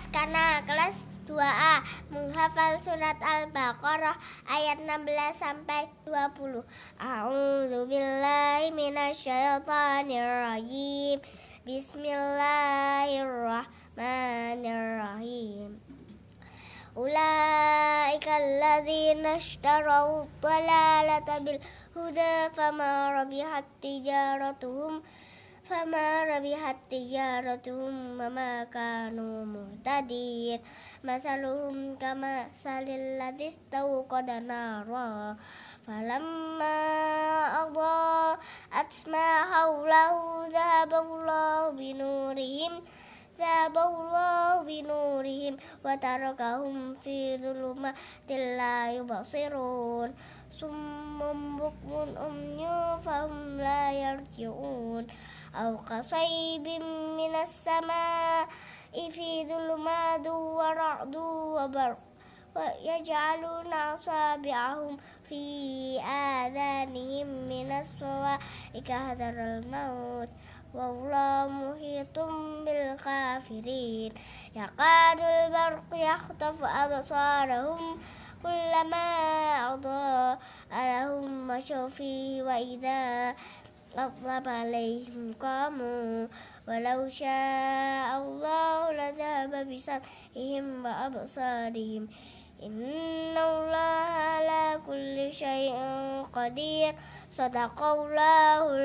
kelas karena kelas 2A menghafal surat Al-Baqarah ayat 16 sampai 20. A'udzu billahi minasyaitonir rajim. Bismillahirrahmanirrahim. Ulaika alladzina ishtaraw dhalalata bil huda fama rabihat tijaratuhum Fama rabihat tijaratuhum mama kanu Tadi Masaluhum kama salil ladis tahu kodana roh Falamma Allah atsma hawlahu zahaballahu binurim Zahaballahu binurim watarokahum fi dhulumatil la yubasirun Summa لهم بكم أمي فهم لا يرجعون أو كصيب من السماء في ظلمات ورعد وبرق ويجعلون أصابعهم في آذانهم من الصواعق حَذَرَ الموت والله محيط بالكافرين يقاد البرق يخطف أبصارهم كلما أضاء ومشوا فيه وإذا أظلم عليهم قاموا ولو شاء الله لذهب بسمعهم وأبصارهم إن الله على كل شيء قدير صدق الله